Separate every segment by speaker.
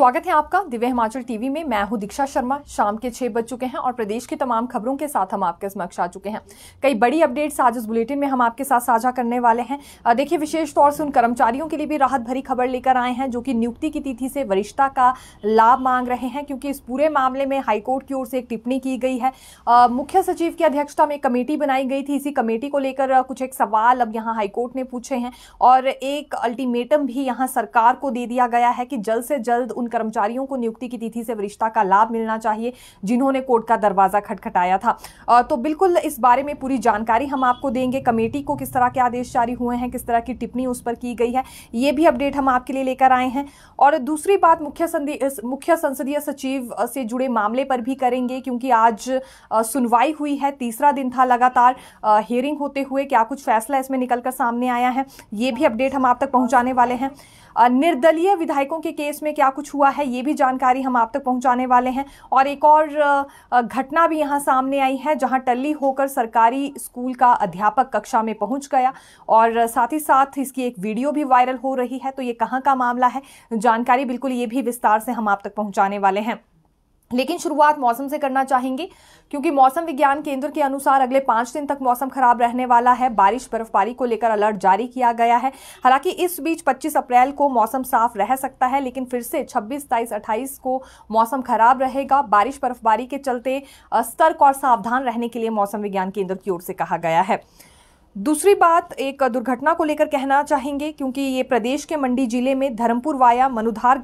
Speaker 1: स्वागत है आपका दिव्य हिमाचल टीवी में मैं हूं दीक्षा शर्मा शाम के छह बज चुके हैं और प्रदेश की तमाम खबरों के साथ हम आपके समक्ष आ चुके हैं कई बड़ी अपडेट्स आज इस बुलेटिन में हम आपके साथ साझा करने वाले हैं देखिए विशेष तौर से उन कर्मचारियों के लिए भी राहत भरी खबर लेकर आए हैं जो कि नियुक्ति की तिथि से वरिष्ठता का लाभ मांग रहे हैं क्योंकि इस पूरे मामले में हाईकोर्ट की ओर से एक टिप्पणी की गई है मुख्य सचिव की अध्यक्षता में कमेटी बनाई गई थी इसी कमेटी को लेकर कुछ एक सवाल अब यहाँ हाईकोर्ट ने पूछे हैं और एक अल्टीमेटम भी यहाँ सरकार को दे दिया गया है कि जल्द से जल्द उन कर्मचारियों को नियुक्ति की तिथि से वरिष्ठता का लाभ मिलना चाहिए जिन्होंने कोर्ट का दरवाजा खटखटाया था तो बिल्कुल इस बारे में पूरी जानकारी हम आपको देंगे कमेटी को किस तरह के आदेश जारी हुए हैं किस तरह की टिप्पणी उस पर की गई है ये भी अपडेट हम आपके लिए लेकर आए हैं और दूसरी बात मुख्य मुख्य संसदीय सचिव से जुड़े मामले पर भी करेंगे क्योंकि आज सुनवाई हुई है तीसरा दिन था लगातार हियरिंग होते हुए क्या कुछ फैसला इसमें निकलकर सामने आया है ये भी अपडेट हम आप तक पहुंचाने वाले हैं निर्दलीय विधायकों के केस में क्या कुछ हुआ है ये भी जानकारी हम आप तक पहुंचाने वाले हैं और एक और घटना भी यहाँ सामने आई है जहाँ टल्ली होकर सरकारी स्कूल का अध्यापक कक्षा में पहुँच गया और साथ ही साथ इसकी एक वीडियो भी वायरल हो रही है तो ये कहाँ का मामला है जानकारी बिल्कुल ये भी विस्तार से हम आप तक पहुँचाने वाले हैं लेकिन शुरुआत मौसम से करना चाहेंगे क्योंकि मौसम विज्ञान केंद्र के अनुसार अगले पांच दिन तक मौसम खराब रहने वाला है बारिश बर्फबारी को लेकर अलर्ट जारी किया गया है हालांकि इस बीच 25 अप्रैल को मौसम साफ रह सकता है लेकिन फिर से 26, 27, 28 को मौसम खराब रहेगा बारिश बर्फबारी के चलते सतर्क और सावधान रहने के लिए मौसम विज्ञान केंद्र की ओर से कहा गया है दूसरी बात एक दुर्घटना को लेकर कहना चाहेंगे क्योंकि ये प्रदेश के मंडी जिले में धर्मपुर वाया मनुधार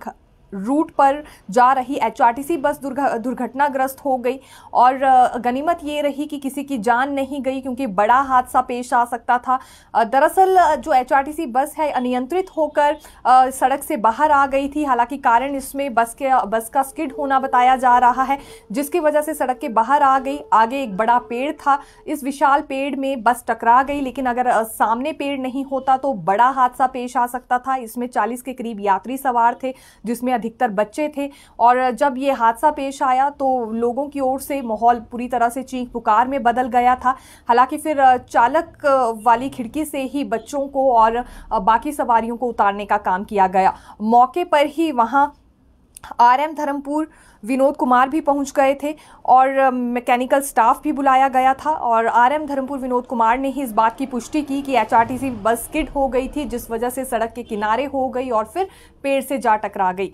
Speaker 1: रूट पर जा रही एचआरटीसी बस दुर्घटनाग्रस्त हो गई और गनीमत ये रही कि किसी की जान नहीं गई क्योंकि बड़ा हादसा पेश आ सकता था दरअसल जो एचआरटीसी बस है अनियंत्रित होकर सड़क से बाहर आ गई थी हालांकि कारण इसमें बस के बस का स्किड होना बताया जा रहा है जिसकी वजह से सड़क के बाहर आ गई आगे एक बड़ा पेड़ था इस विशाल पेड़ में बस टकरा गई लेकिन अगर सामने पेड़ नहीं होता तो बड़ा हादसा पेश आ सकता था इसमें चालीस के करीब यात्री सवार थे जिसमें अधिकतर बच्चे थे और जब ये हादसा पेश आया तो लोगों की ओर से माहौल पूरी तरह से चीख पुकार में बदल गया था हालांकि फिर चालक वाली खिड़की से ही बच्चों को और बाकी सवारियों को उतारने का काम किया गया मौके पर ही वहाँ आर एम धर्मपुर विनोद कुमार भी पहुंच गए थे और मैकेनिकल स्टाफ भी बुलाया गया था और आरएम धर्मपुर विनोद कुमार ने ही इस बात की पुष्टि की कि एचआरटीसी बस स्किड हो गई थी जिस वजह से सड़क के किनारे हो गई और फिर पेड़ से जा टकरा गई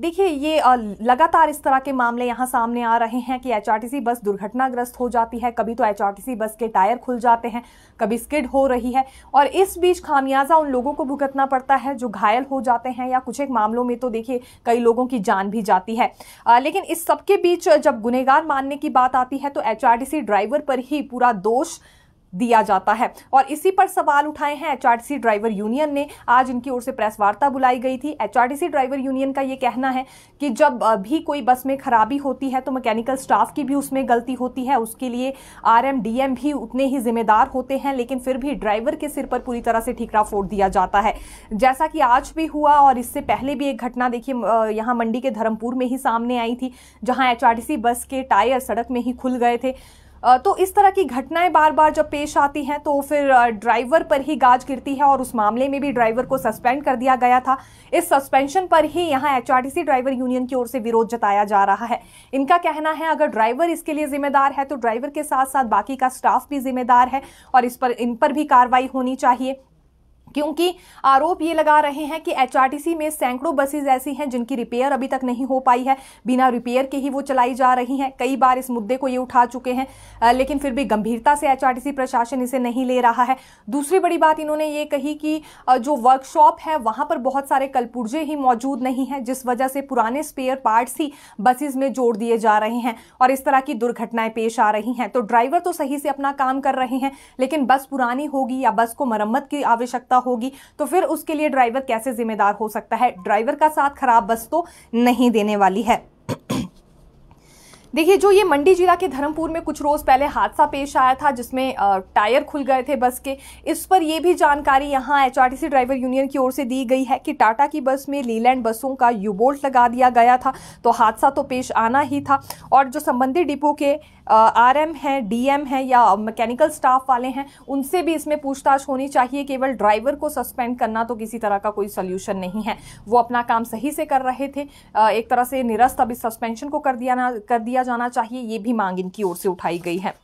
Speaker 1: देखिए ये लगातार इस तरह के मामले यहाँ सामने आ रहे हैं कि एच बस दुर्घटनाग्रस्त हो जाती है कभी तो एच बस के टायर खुल जाते हैं कभी स्किड हो रही है और इस बीच खामियाजा उन लोगों को भुगतना पड़ता है जो घायल हो जाते हैं या कुछ एक मामलों में तो देखिए कई लोगों की जान भी जाती है आ, लेकिन इस सबके बीच जब गुनेगार मानने की बात आती है तो एच ड्राइवर पर ही पूरा दोष दिया जाता है और इसी पर सवाल उठाए हैं एचआरटीसी ड्राइवर यूनियन ने आज इनकी ओर से प्रेस वार्ता बुलाई गई थी एचआरटीसी ड्राइवर यूनियन का ये कहना है कि जब भी कोई बस में खराबी होती है तो मैकेनिकल स्टाफ की भी उसमें गलती होती है उसके लिए आर एम भी उतने ही जिम्मेदार होते हैं लेकिन फिर भी ड्राइवर के सिर पर पूरी तरह से ठीकरा फोड़ दिया जाता है जैसा कि आज भी हुआ और इससे पहले भी एक घटना देखिए यहाँ मंडी के धर्मपुर में ही सामने आई थी जहाँ एचआरटीसी बस के टायर सड़क में ही खुल गए थे तो इस तरह की घटनाएं बार बार जब पेश आती हैं तो फिर ड्राइवर पर ही गाज गिरती है और उस मामले में भी ड्राइवर को सस्पेंड कर दिया गया था इस सस्पेंशन पर ही यहाँ एचआरटीसी ड्राइवर यूनियन की ओर से विरोध जताया जा रहा है इनका कहना है अगर ड्राइवर इसके लिए जिम्मेदार है तो ड्राइवर के साथ साथ बाकी का स्टाफ भी जिम्मेदार है और इस पर इन पर भी कार्रवाई होनी चाहिए क्योंकि आरोप ये लगा रहे हैं कि एचआरटीसी में सैकड़ों बसेज ऐसी हैं जिनकी रिपेयर अभी तक नहीं हो पाई है बिना रिपेयर के ही वो चलाई जा रही हैं कई बार इस मुद्दे को ये उठा चुके हैं लेकिन फिर भी गंभीरता से एचआरटीसी प्रशासन इसे नहीं ले रहा है दूसरी बड़ी बात इन्होंने ये कही कि जो वर्कशॉप है वहाँ पर बहुत सारे कलपुर्जे ही मौजूद नहीं हैं जिस वजह से पुराने स्पेयर पार्ट्स ही बसेज में जोड़ दिए जा रहे हैं और इस तरह की दुर्घटनाएं पेश आ रही हैं तो ड्राइवर तो सही से अपना काम कर रहे हैं लेकिन बस पुरानी होगी या बस को मरम्मत की आवश्यकता होगी तो फिर उसके लिए ड्राइवर कैसे जिम्मेदार हो सकता है ड्राइवर का साथ खराब बस तो नहीं देने वाली है देखिए जो ये मंडी जिला के धर्मपुर में कुछ रोज़ पहले हादसा पेश आया था जिसमें टायर खुल गए थे बस के इस पर यह भी जानकारी यहाँ एच ड्राइवर यूनियन की ओर से दी गई है कि टाटा की बस में लीलैंड बसों का यूबोल्ट लगा दिया गया था तो हादसा तो पेश आना ही था और जो संबंधित डिपो के आर एम हैं डी एम हैं या मैकेनिकल स्टाफ वाले हैं उनसे भी इसमें पूछताछ होनी चाहिए केवल ड्राइवर को सस्पेंड करना तो किसी तरह का कोई सोल्यूशन नहीं है वो अपना काम सही से कर रहे थे एक तरह से निरस्त अब इस सस्पेंशन को कर दिया ना कर दिया जाना चाहिए ये भी मांग इनकी ओर से उठाई गई है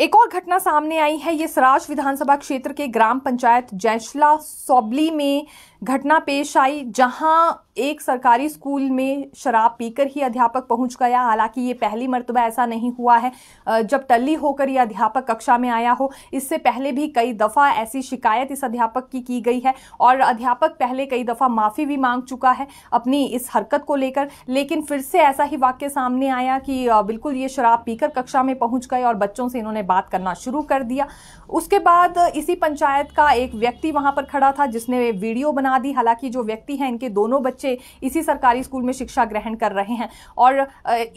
Speaker 1: एक और घटना सामने आई है ये सराज विधानसभा क्षेत्र के ग्राम पंचायत जैशला सोबली में घटना पेश आई जहां एक सरकारी स्कूल में शराब पीकर ही अध्यापक पहुंच गया हालांकि ये पहली मरतबा ऐसा नहीं हुआ है जब टल्ली होकर यह अध्यापक कक्षा में आया हो इससे पहले भी कई दफ़ा ऐसी शिकायत इस अध्यापक की की गई है और अध्यापक पहले कई दफ़ा माफ़ी भी मांग चुका है अपनी इस हरकत को लेकर लेकिन फिर से ऐसा ही वाक्य सामने आया कि बिल्कुल ये शराब पीकर कक्षा में पहुँच गए और बच्चों से इन्होंने बात करना शुरू कर दिया उसके बाद इसी पंचायत का एक व्यक्ति वहाँ पर खड़ा था जिसने वीडियो बना बना दी हालांकि जो व्यक्ति हैं इनके दोनों बच्चे इसी सरकारी स्कूल में शिक्षा ग्रहण कर रहे हैं और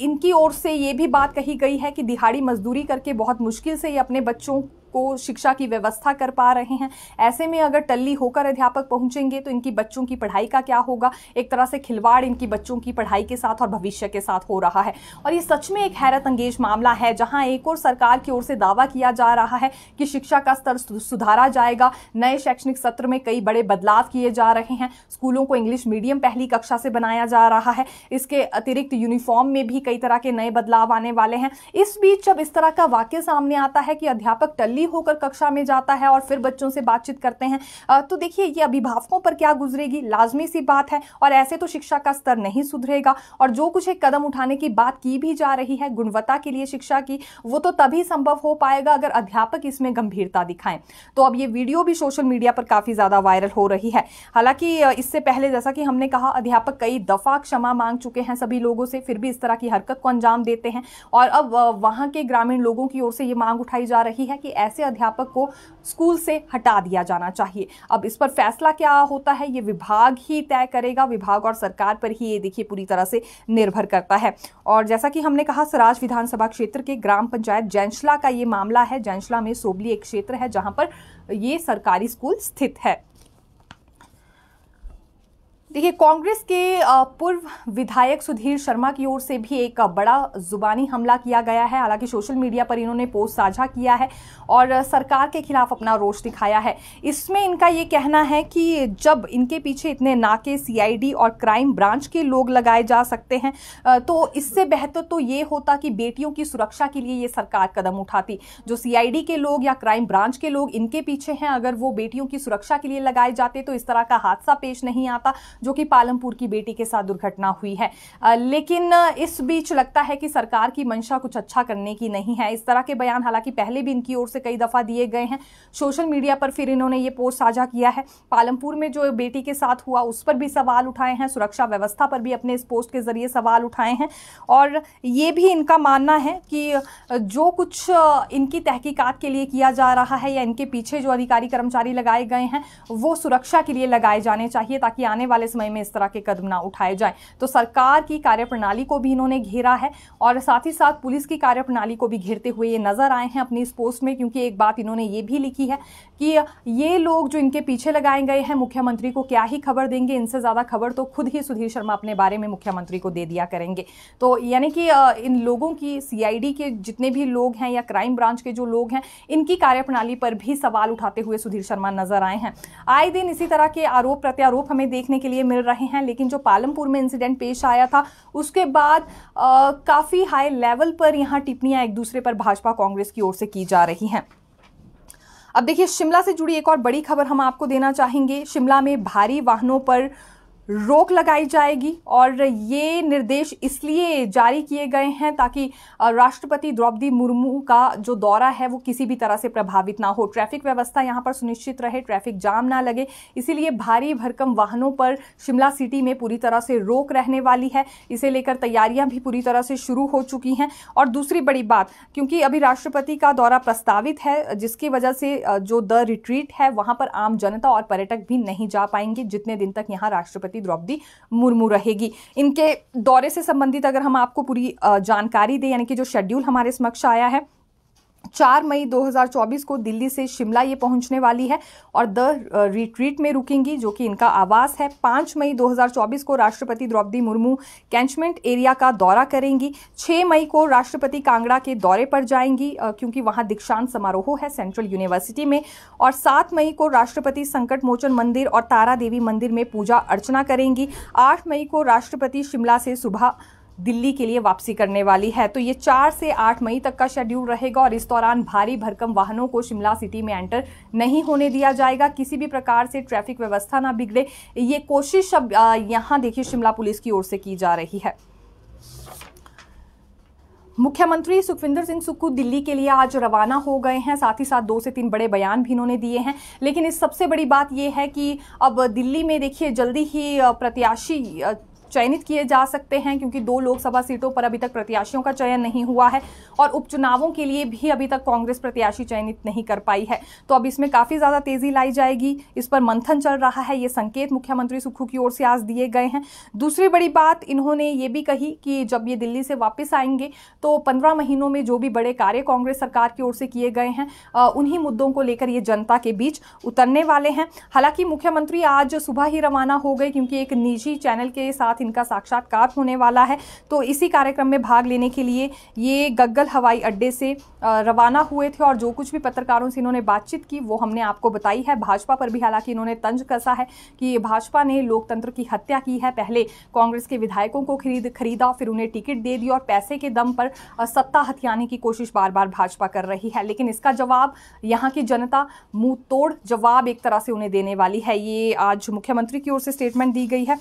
Speaker 1: इनकी ओर से ये भी बात कही गई है कि दिहाड़ी मजदूरी करके बहुत मुश्किल से ये अपने बच्चों को शिक्षा की व्यवस्था कर पा रहे हैं ऐसे में अगर टल्ली होकर अध्यापक पहुंचेंगे तो इनकी बच्चों की पढ़ाई का क्या होगा एक तरह से खिलवाड़ इनकी बच्चों की पढ़ाई के साथ और भविष्य के साथ हो रहा है और ये सच में एक हैरत अंगेज मामला है जहां एक और सरकार की ओर से दावा किया जा रहा है कि शिक्षा का स्तर सुधारा जाएगा नए शैक्षणिक सत्र में कई बड़े बदलाव किए जा रहे हैं स्कूलों को इंग्लिश मीडियम पहली कक्षा से बनाया जा रहा है इसके अतिरिक्त यूनिफॉर्म में भी कई तरह के नए बदलाव आने वाले हैं इस बीच जब इस तरह का वाक्य सामने आता है कि अध्यापक टल्ली होकर कक्षा में जाता है और फिर बच्चों से बातचीत करते हैं तो देखिए ये अभिभावकों पर क्या गुजरेगी लाजमी सी बात है और ऐसे तो शिक्षा का स्तर नहीं सुधरेगा और जो कुछ एक कदम उठाने की बात की भी जा रही है गुणवत्ता के लिए शिक्षा की वो तो तभी संभव हो पाएगा अगर अध्यापक इसमें गंभीरता दिखाएं तो अब ये वीडियो भी सोशल मीडिया पर काफ़ी ज़्यादा वायरल हो रही है हालांकि इससे पहले जैसा कि हमने कहा अध्यापक कई दफ़ा क्षमा मांग चुके हैं सभी लोगों से फिर भी इस तरह की हरकत को अंजाम देते हैं और अब वहां के ग्रामीण लोगों की ओर से ये मांग उठाई जा रही है कि ऐसे ऐसे अध्यापक को स्कूल से हटा दिया जाना चाहिए अब इस पर फैसला क्या होता है ये विभाग ही तय करेगा विभाग और सरकार पर ही ये देखिए पूरी तरह से निर्भर करता है और जैसा कि हमने कहा सराज विधानसभा क्षेत्र के ग्राम पंचायत जैनशला का ये मामला है जैंशला में सोबली एक क्षेत्र है जहाँ पर ये सरकारी स्कूल स्थित है देखिए कांग्रेस के पूर्व विधायक सुधीर शर्मा की ओर से भी एक बड़ा जुबानी हमला किया गया है हालांकि सोशल मीडिया पर इन्होंने पोस्ट साझा किया है और सरकार के खिलाफ अपना रोष दिखाया है इसमें इनका ये कहना है कि जब इनके पीछे इतने नाके सीआईडी और क्राइम ब्रांच के लोग लगाए जा सकते हैं तो इससे बेहतर तो ये होता कि बेटियों की सुरक्षा के लिए ये सरकार कदम उठाती जो सी के लोग या क्राइम ब्रांच के लोग इनके पीछे हैं अगर वो बेटियों की सुरक्षा के लिए लगाए जाते तो इस तरह का हादसा पेश नहीं आता जो कि पालमपुर की बेटी के साथ दुर्घटना हुई है लेकिन इस बीच लगता है कि सरकार की मंशा कुछ अच्छा करने की नहीं है इस तरह के बयान हालांकि पहले भी इनकी ओर से कई दफ़ा दिए गए हैं सोशल मीडिया पर फिर इन्होंने ये पोस्ट साझा किया है पालमपुर में जो बेटी के साथ हुआ उस पर भी सवाल उठाए हैं सुरक्षा व्यवस्था पर भी अपने इस पोस्ट के जरिए सवाल उठाए हैं और ये भी इनका मानना है कि जो कुछ इनकी तहकीकात के लिए किया जा रहा है या इनके पीछे जो अधिकारी कर्मचारी लगाए गए हैं वो सुरक्षा के लिए लगाए जाने चाहिए ताकि आने वाले समय मई में इस तरह के कदम ना उठाए जाए तो सरकार की कार्यप्रणाली को भी इन्होंने घेरा है और साथ ही साथ पुलिस की कार्यप्रणाली को भी घेरते हुए ये नजर आए हैं अपनी इस पोस्ट में क्योंकि एक बात इन्होंने ये भी लिखी है कि ये लोग जो इनके पीछे लगाए गए हैं मुख्यमंत्री को क्या ही खबर देंगे इनसे ज़्यादा खबर तो खुद ही सुधीर शर्मा अपने बारे में मुख्यमंत्री को दे दिया करेंगे तो यानी कि इन लोगों की सीआईडी के जितने भी लोग हैं या क्राइम ब्रांच के जो लोग हैं इनकी कार्यप्रणाली पर भी सवाल उठाते हुए सुधीर शर्मा नजर आए हैं आए दिन इसी तरह के आरोप प्रत्यारोप हमें देखने के लिए मिल रहे हैं लेकिन जो पालमपुर में इंसिडेंट पेश आया था उसके बाद काफ़ी हाई लेवल पर यहाँ टिप्पणियां एक दूसरे पर भाजपा कांग्रेस की ओर से की जा रही हैं अब देखिए शिमला से जुड़ी एक और बड़ी खबर हम आपको देना चाहेंगे शिमला में भारी वाहनों पर रोक लगाई जाएगी और ये निर्देश इसलिए जारी किए गए हैं ताकि राष्ट्रपति द्रौपदी मुर्मू का जो दौरा है वो किसी भी तरह से प्रभावित ना हो ट्रैफिक व्यवस्था यहाँ पर सुनिश्चित रहे ट्रैफिक जाम ना लगे इसीलिए भारी भरकम वाहनों पर शिमला सिटी में पूरी तरह से रोक रहने वाली है इसे लेकर तैयारियां भी पूरी तरह से शुरू हो चुकी हैं और दूसरी बड़ी बात क्योंकि अभी राष्ट्रपति का दौरा प्रस्तावित है जिसकी वजह से जो द रिट्रीट है वहाँ पर आम जनता और पर्यटक भी नहीं जा पाएंगे जितने दिन तक यहाँ राष्ट्रपति राष्ट्रपति द्रौपदी मुर्मू रहेगी इनके दौरे से संबंधित अगर हम आपको पूरी जानकारी दें यानी कि जो शेड्यूल हमारे समक्ष आया है चार मई 2024 को दिल्ली से शिमला ये पहुंचने वाली है और द रिट्रीट में रुकेंगी जो कि इनका आवास है पाँच मई 2024 को राष्ट्रपति द्रौपदी मुर्मू कैंचमेंट एरिया का दौरा करेंगी छः मई को राष्ट्रपति कांगड़ा के दौरे पर जाएंगी क्योंकि वहाँ दीक्षांत समारोह है सेंट्रल यूनिवर्सिटी में और सात मई को राष्ट्रपति संकट मोचन मंदिर और तारा देवी मंदिर में पूजा अर्चना करेंगी आठ मई को राष्ट्रपति शिमला से सुबह दिल्ली के लिए वापसी करने वाली है तो ये चार से आठ मई तक का शेड्यूल रहेगा और इस दौरान भारी भरकम वाहनों को शिमला सिटी में एंटर नहीं होने दिया जाएगा किसी भी प्रकार से ट्रैफिक व्यवस्था ना बिगड़े ये कोशिश अब यहाँ देखिए शिमला पुलिस की ओर से की जा रही है मुख्यमंत्री सुखविंदर सिंह सुक्कू दिल्ली के लिए आज रवाना हो गए हैं साथ ही साथ दो से तीन बड़े बयान भी इन्होंने दिए हैं लेकिन इस सबसे बड़ी बात यह है कि अब दिल्ली में देखिए जल्दी ही प्रत्याशी चयनित किए जा सकते हैं क्योंकि दो लोकसभा सीटों पर अभी तक प्रत्याशियों का चयन नहीं हुआ है और उपचुनावों के लिए भी अभी तक कांग्रेस प्रत्याशी चयनित नहीं कर पाई है तो अब इसमें काफ़ी ज़्यादा तेज़ी लाई जाएगी इस पर मंथन चल रहा है ये संकेत मुख्यमंत्री सुखू की ओर से आज दिए गए हैं दूसरी बड़ी बात इन्होंने ये भी कही कि जब ये दिल्ली से वापस आएंगे तो पंद्रह महीनों में जो भी बड़े कार्य कांग्रेस सरकार की ओर से किए गए हैं उन्हीं मुद्दों को लेकर ये जनता के बीच उतरने वाले हैं हालांकि मुख्यमंत्री आज सुबह ही रवाना हो गए क्योंकि एक निजी चैनल के साथ इनका साक्षात्कार होने वाला है तो इसी कार्यक्रम में भाग लेने के लिए ये गग्गल हवाई अड्डे से रवाना हुए थे और जो कुछ भी पत्रकारों से इन्होंने बातचीत की वो हमने आपको बताई है भाजपा पर भी हालांकि इन्होंने तंज कसा है कि भाजपा ने लोकतंत्र की हत्या की है पहले कांग्रेस के विधायकों को खरीद खरीदा फिर उन्हें टिकट दे दी और पैसे के दम पर सत्ता हथियाने की कोशिश बार बार भाजपा कर रही है लेकिन इसका जवाब यहाँ की जनता मुंह तोड़ जवाब एक तरह से उन्हें देने वाली है ये आज मुख्यमंत्री की ओर से स्टेटमेंट दी गई है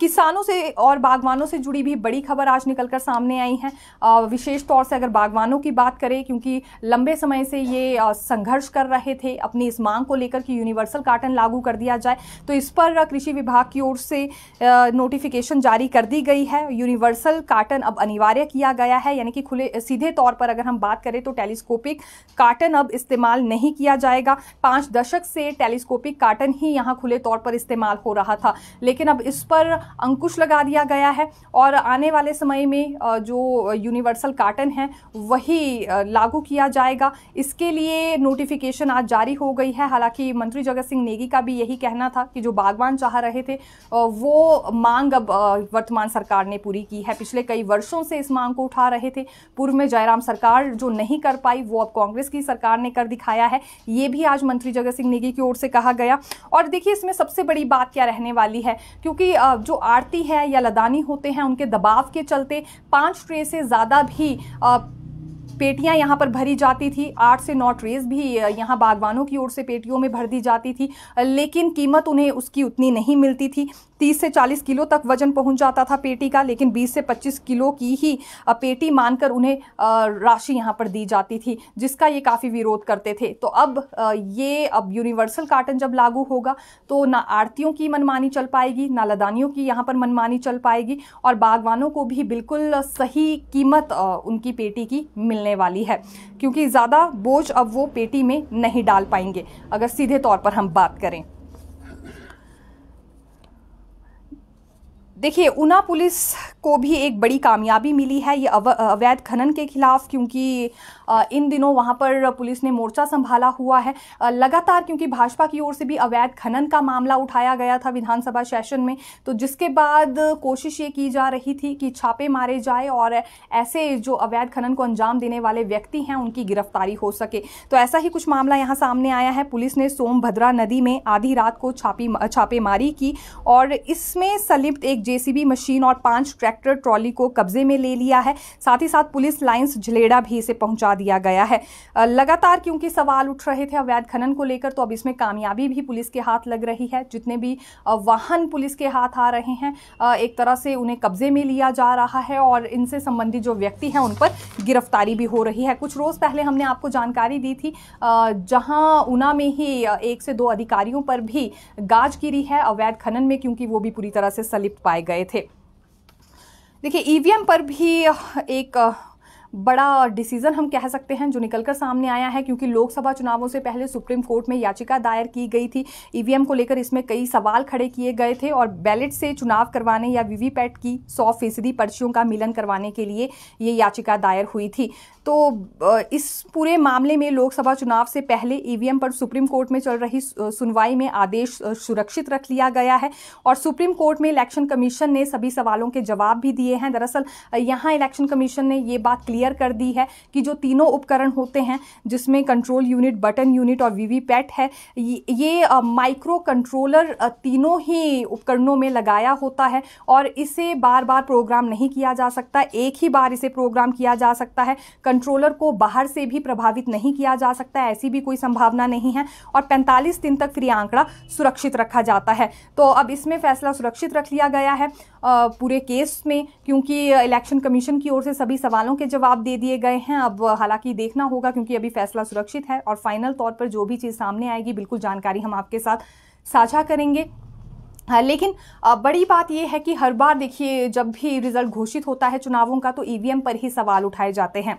Speaker 1: किसानों से और बागवानों से जुड़ी भी बड़ी खबर आज निकलकर सामने आई है विशेष तौर से अगर बागवानों की बात करें क्योंकि लंबे समय से ये संघर्ष कर रहे थे अपनी इस मांग को लेकर कि यूनिवर्सल कार्टन लागू कर दिया जाए तो इस पर कृषि विभाग की ओर से नोटिफिकेशन जारी कर दी गई है यूनिवर्सल कार्टन अब अनिवार्य किया गया है यानी कि खुले सीधे तौर पर अगर हम बात करें तो टेलीस्कोपिक कार्टन अब इस्तेमाल नहीं किया जाएगा पाँच दशक से टेलीस्कोपिक कार्टन ही यहाँ खुले तौर पर इस्तेमाल हो रहा था लेकिन अब इस पर अंकुश लगा लगा दिया गया है और आने वाले समय में जो यूनिवर्सल कार्टन है वही लागू किया जाएगा इसके लिए नोटिफिकेशन आज जारी हो गई है हालांकि मंत्री जगत सिंह नेगी का भी यही कहना था कि जो बागवान चाह रहे थे वो मांग अब वर्तमान सरकार ने पूरी की है पिछले कई वर्षों से इस मांग को उठा रहे थे पूर्व में जयराम सरकार जो नहीं कर पाई वो अब कांग्रेस की सरकार ने कर दिखाया है ये भी आज मंत्री जगत सिंह नेगी की ओर से कहा गया और देखिए इसमें सबसे बड़ी बात क्या रहने वाली है क्योंकि जो आरती है हैं या लदानी होते हैं उनके दबाव के चलते पाँच ट्रे से ज़्यादा भी पेटियां यहां पर भरी जाती थी आठ से नौ ट्रेस भी यहाँ बागवानों की ओर से पेटियों में भर दी जाती थी लेकिन कीमत उन्हें उसकी उतनी नहीं मिलती थी 30 से 40 किलो तक वजन पहुंच जाता था पेटी का लेकिन 20 से 25 किलो की ही पेटी मानकर उन्हें राशि यहाँ पर दी जाती थी जिसका ये काफ़ी विरोध करते थे तो अब ये अब यूनिवर्सल कार्टन जब लागू होगा तो ना आरतियों की मनमानी चल पाएगी ना लदानियों की यहाँ पर मनमानी चल पाएगी और बागवानों को भी बिल्कुल सही कीमत उनकी पेटी की मिलने वाली है क्योंकि ज़्यादा बोझ अब वो पेटी में नहीं डाल पाएंगे अगर सीधे तौर पर हम बात करें देखिए ऊना पुलिस को भी एक बड़ी कामयाबी मिली है ये अवैध खनन के खिलाफ क्योंकि इन दिनों वहाँ पर पुलिस ने मोर्चा संभाला हुआ है लगातार क्योंकि भाजपा की ओर से भी अवैध खनन का मामला उठाया गया था विधानसभा सेशन में तो जिसके बाद कोशिश ये की जा रही थी कि छापे मारे जाए और ऐसे जो अवैध खनन को अंजाम देने वाले व्यक्ति हैं उनकी गिरफ्तारी हो सके तो ऐसा ही कुछ मामला यहाँ सामने आया है पुलिस ने सोमभद्रा नदी में आधी रात को छापी छापेमारी की और इसमें संलिप्त एक जेसीबी मशीन और पांच ट्रैक्टर ट्रॉली को कब्जे में ले लिया है साथ ही साथ पुलिस लाइन्स झलेड़ा भी इसे पहुंचा दिया गया है लगातार क्योंकि सवाल उठ रहे थे अवैध खनन को लेकर तो अब इसमें कामयाबी भी पुलिस के हाथ लग रही है जितने भी वाहन पुलिस के हाथ आ रहे हैं एक तरह से उन्हें कब्जे में लिया जा रहा है और इनसे संबंधित जो व्यक्ति हैं उन पर गिरफ्तारी भी हो रही है कुछ रोज़ पहले हमने आपको जानकारी दी थी जहां ऊना में ही एक से दो अधिकारियों पर भी गाज गिरी है अवैध खनन में क्योंकि वो भी पूरी तरह से सलिप्त पाए गए थे देखिए ईवीएम पर भी एक बड़ा डिसीजन हम कह सकते हैं जो निकलकर सामने आया है क्योंकि लोकसभा चुनावों से पहले सुप्रीम कोर्ट में याचिका दायर की गई थी ईवीएम को लेकर इसमें कई सवाल खड़े किए गए थे और बैलेट से चुनाव करवाने या वीवीपैट की सौ फीसदी पर्चियों का मिलन करवाने के लिए ये याचिका दायर हुई थी तो इस पूरे मामले में लोकसभा चुनाव से पहले ईवीएम पर सुप्रीम कोर्ट में चल रही सुनवाई में आदेश सुरक्षित रख लिया गया है और सुप्रीम कोर्ट में इलेक्शन कमीशन ने सभी सवालों के जवाब भी दिए हैं दरअसल यहाँ इलेक्शन कमीशन ने ये बात क्लियर कर दी है कि जो तीनों उपकरण होते हैं जिसमें कंट्रोल यूनिट बटन यूनिट और वीवीपैट है ये माइक्रो कंट्रोलर तीनों ही उपकरणों में लगाया होता है और इसे बार बार प्रोग्राम नहीं किया जा सकता एक ही बार इसे प्रोग्राम किया जा सकता है कंट्रोलर को बाहर से भी प्रभावित नहीं किया जा सकता ऐसी भी कोई संभावना नहीं है और 45 दिन तक फिर आंकड़ा सुरक्षित रखा जाता है तो अब इसमें फैसला सुरक्षित रख लिया गया है पूरे केस में क्योंकि इलेक्शन कमीशन की ओर से सभी सवालों के जवाब जवाब दे दिए गए हैं अब हालांकि देखना होगा क्योंकि अभी फैसला सुरक्षित है और फाइनल तौर पर जो भी चीज़ सामने आएगी बिल्कुल जानकारी हम आपके साथ साझा करेंगे हाँ, लेकिन बड़ी बात यह है कि हर बार देखिए जब भी रिजल्ट घोषित होता है चुनावों का तो ईवीएम e पर ही सवाल उठाए जाते हैं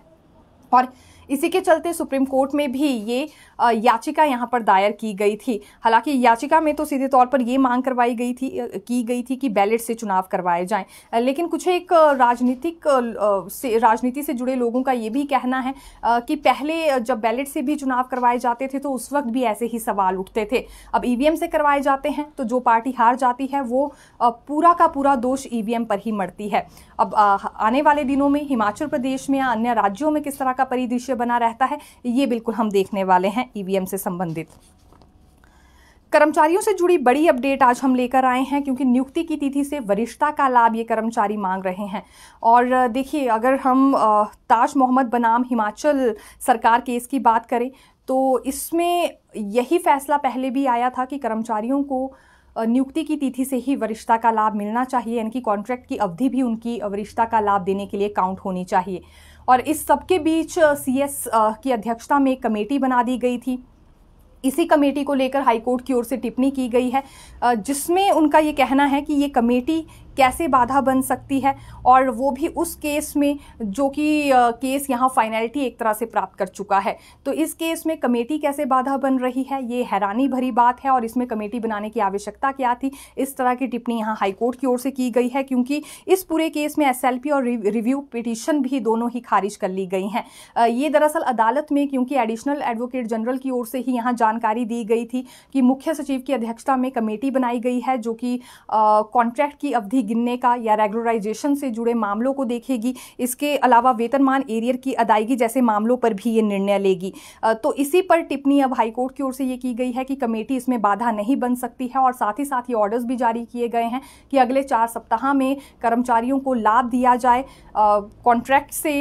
Speaker 1: और इसी के चलते सुप्रीम कोर्ट में भी ये याचिका यहाँ पर दायर की गई थी हालांकि याचिका में तो सीधे तौर पर ये मांग करवाई गई थी की गई थी कि बैलेट से चुनाव करवाए जाएं लेकिन कुछ एक राजनीतिक से राजनीति से जुड़े लोगों का ये भी कहना है कि पहले जब बैलेट से भी चुनाव करवाए जाते थे तो उस वक्त भी ऐसे ही सवाल उठते थे अब ई से करवाए जाते हैं तो जो पार्टी हार जाती है वो पूरा का पूरा दोष ई पर ही मरती है अब आने वाले दिनों में हिमाचल प्रदेश में या अन्य राज्यों में किस तरह का परिदृश्य बना रहता है ये बिल्कुल हम देखने वाले हैं ईवीएम e से संबंधित कर्मचारियों से जुड़ी बड़ी अपडेट आज हम लेकर आए हैं क्योंकि नियुक्ति की तिथि से वरिष्ठता का लाभ ये कर्मचारी मांग रहे हैं और देखिए अगर हम ताज मोहम्मद बनाम हिमाचल सरकार केस की बात करें तो इसमें यही फैसला पहले भी आया था कि कर्मचारियों को नियुक्ति की तिथि से ही वरिष्ठता का लाभ मिलना चाहिए यानी कि कॉन्ट्रैक्ट की अवधि भी उनकी वरिष्ठता का लाभ देने के लिए काउंट होनी चाहिए और इस सबके बीच सीएस की अध्यक्षता में एक कमेटी बना दी गई थी इसी कमेटी को लेकर हाईकोर्ट की ओर से टिप्पणी की गई है जिसमें उनका ये कहना है कि ये कमेटी कैसे बाधा बन सकती है और वो भी उस केस में जो कि केस यहाँ फाइनलिटी एक तरह से प्राप्त कर चुका है तो इस केस में कमेटी कैसे बाधा बन रही है ये हैरानी भरी बात है और इसमें कमेटी बनाने की आवश्यकता क्या थी इस तरह की टिप्पणी यहाँ हाईकोर्ट की ओर से की गई है क्योंकि इस पूरे केस में एस और रिव्यू पिटिशन भी दोनों ही खारिज कर ली गई हैं ये दरअसल अदालत में क्योंकि एडिशनल एडवोकेट जनरल की ओर से ही यहाँ जानकारी दी गई थी कि मुख्य सचिव की अध्यक्षता में कमेटी बनाई गई है जो कि कॉन्ट्रैक्ट की अवधि गिनने का या रेगुलराइजेशन से जुड़े मामलों को देखेगी इसके अलावा वेतनमान एरियर की अदायगी जैसे मामलों पर भी ये निर्णय लेगी तो इसी पर टिप्पणी अब हाईकोर्ट की ओर से ये की गई है कि कमेटी इसमें बाधा नहीं बन सकती है और साथ ही साथ ये ऑर्डर्स भी जारी किए गए हैं कि अगले चार सप्ताह में कर्मचारियों को लाभ दिया जाए कॉन्ट्रैक्ट से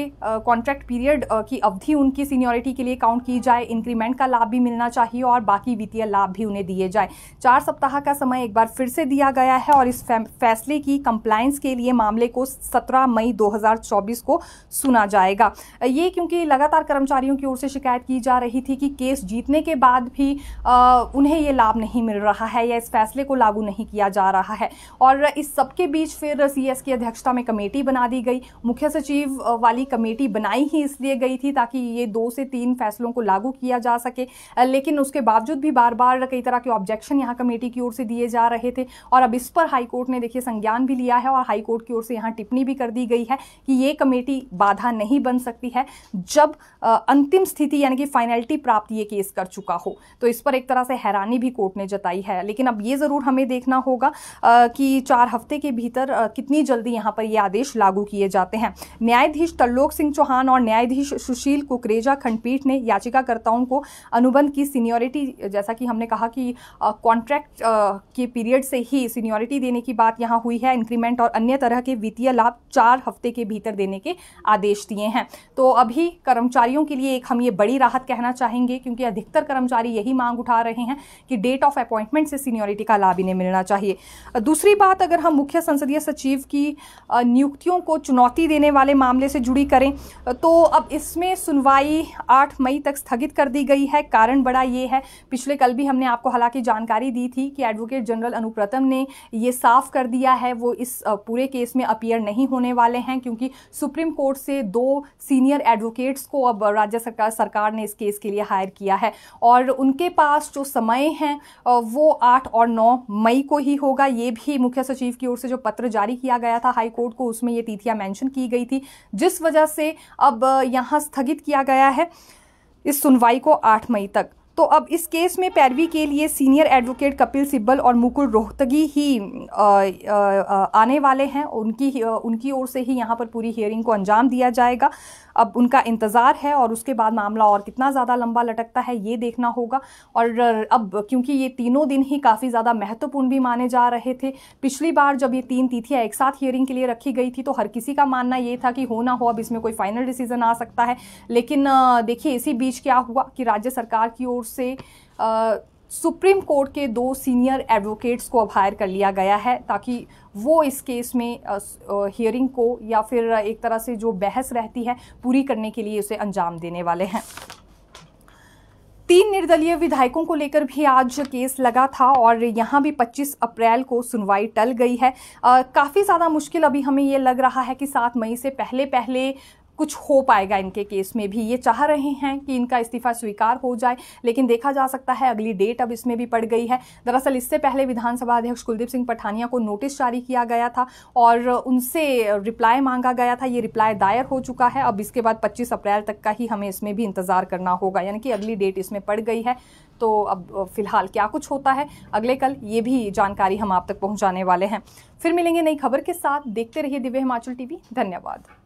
Speaker 1: कॉन्ट्रैक्ट पीरियड की अवधि उनकी सीनियोरिटी के लिए काउंट की जाए इंक्रीमेंट का लाभ भी मिलना चाहिए और बाकी वित्तीय लाभ भी उन्हें दिए जाए चार सप्ताह का समय एक बार फिर से दिया गया है और इस फैसले की की कंप्लाइंस के लिए मामले को 17 मई 2024 को सुना जाएगा ये क्योंकि लगातार कर्मचारियों की ओर से शिकायत की जा रही थी कि केस जीतने के बाद भी आ, उन्हें ये लाभ नहीं मिल रहा है या इस फैसले को लागू नहीं किया जा रहा है और इस सबके बीच फिर सी की अध्यक्षता में कमेटी बना दी गई मुख्य सचिव वाली कमेटी बनाई ही इसलिए गई थी ताकि ये दो से तीन फैसलों को लागू किया जा सके लेकिन उसके बावजूद भी बार बार कई तरह के ऑब्जेक्शन यहाँ कमेटी की ओर से दिए जा रहे थे और अब इस पर हाईकोर्ट ने देखिए संज्ञान भी लिया है और हाई कोर्ट की ओर से यहाँ टिप्पणी भी कर दी गई है कि ये कमेटी बाधा नहीं बन सकती है जब अंतिम स्थिति यानी कि फाइनलिटी प्राप्त ये केस कर चुका हो तो इस पर एक तरह से हैरानी भी कोर्ट ने जताई है लेकिन अब ये ज़रूर हमें देखना होगा कि चार हफ्ते के भीतर कितनी जल्दी यहाँ पर ये आदेश लागू किए जाते हैं न्यायाधीश तल्लोक सिंह चौहान और न्यायाधीश सुशील कुकरेजा खंडपीठ ने याचिकाकर्ताओं को अनुबंध की सीनियोरिटी जैसा कि हमने कहा कि कॉन्ट्रैक्ट के पीरियड से ही सीनियोरिटी देने की बात यहाँ हुई है इंक्रीमेंट और अन्य तरह के वित्तीय लाभ चार हफ्ते के भीतर देने के आदेश दिए हैं तो अभी कर्मचारियों के लिए एक हम ये बड़ी राहत कहना चाहेंगे क्योंकि अधिकतर कर्मचारी यही मांग उठा रहे हैं कि डेट ऑफ अपॉइंटमेंट से सीनियोरिटी का लाभ इन्हें मिलना चाहिए दूसरी बात अगर हम मुख्य संसदीय सचिव की नियुक्तियों को चुनौती देने वाले मामले से जुड़ी करें तो अब इसमें सुनवाई आठ मई तक स्थगित कर दी गई है कारण बड़ा ये है पिछले कल भी हमने आपको हालांकि जानकारी दी थी कि एडवोकेट जनरल अनुप्रतम ने ये साफ कर दिया है वो इस पूरे केस में अपीयर नहीं होने वाले हैं क्योंकि सुप्रीम कोर्ट से दो सीनियर एडवोकेट्स को अब राज्य सरकार सरकार ने इस केस के लिए हायर किया है और उनके पास जो समय हैं वो आठ और नौ मई को ही होगा ये भी मुख्य सचिव की ओर से जो पत्र जारी किया गया था हाई कोर्ट को उसमें ये तिथियां मेंशन की गई थी जिस वजह से अब यहाँ स्थगित किया गया है इस सुनवाई को आठ मई तक तो अब इस केस में पैरवी के लिए सीनियर एडवोकेट कपिल सिब्बल और मुकुल रोहतगी ही आ, आ, आने वाले हैं उनकी उनकी ओर से ही यहाँ पर पूरी हियरिंग को अंजाम दिया जाएगा अब उनका इंतज़ार है और उसके बाद मामला और कितना ज़्यादा लंबा लटकता है ये देखना होगा और अब क्योंकि ये तीनों दिन ही काफ़ी ज़्यादा महत्वपूर्ण भी माने जा रहे थे पिछली बार जब ये तीन तिथियाँ एक साथ हियरिंग के लिए रखी गई थी तो हर किसी का मानना ये था कि हो ना हो अब इसमें कोई फाइनल डिसीजन आ सकता है लेकिन देखिए इसी बीच क्या हुआ कि राज्य सरकार की ओर से आ, सुप्रीम कोर्ट के दो सीनियर एडवोकेट्स को अब हायर कर लिया गया है ताकि वो इस केस में हियरिंग को या फिर एक तरह से जो बहस रहती है पूरी करने के लिए उसे अंजाम देने वाले हैं तीन निर्दलीय विधायकों को लेकर भी आज केस लगा था और यहाँ भी 25 अप्रैल को सुनवाई टल गई है काफ़ी ज़्यादा मुश्किल अभी हमें ये लग रहा है कि सात मई से पहले पहले कुछ हो पाएगा इनके केस में भी ये चाह रहे हैं कि इनका इस्तीफा स्वीकार हो जाए लेकिन देखा जा सकता है अगली डेट अब इसमें भी पड़ गई है दरअसल इससे पहले विधानसभा अध्यक्ष कुलदीप सिंह पठानिया को नोटिस जारी किया गया था और उनसे रिप्लाई मांगा गया था ये रिप्लाई दायर हो चुका है अब इसके बाद पच्चीस अप्रैल तक का ही हमें इसमें भी इंतज़ार करना होगा यानी कि अगली डेट इसमें पड़ गई है तो अब फिलहाल क्या कुछ होता है अगले कल ये भी जानकारी हम आप तक पहुंचाने वाले हैं फिर मिलेंगे नई खबर के साथ देखते रहिए दिव्य हिमाचल टीवी धन्यवाद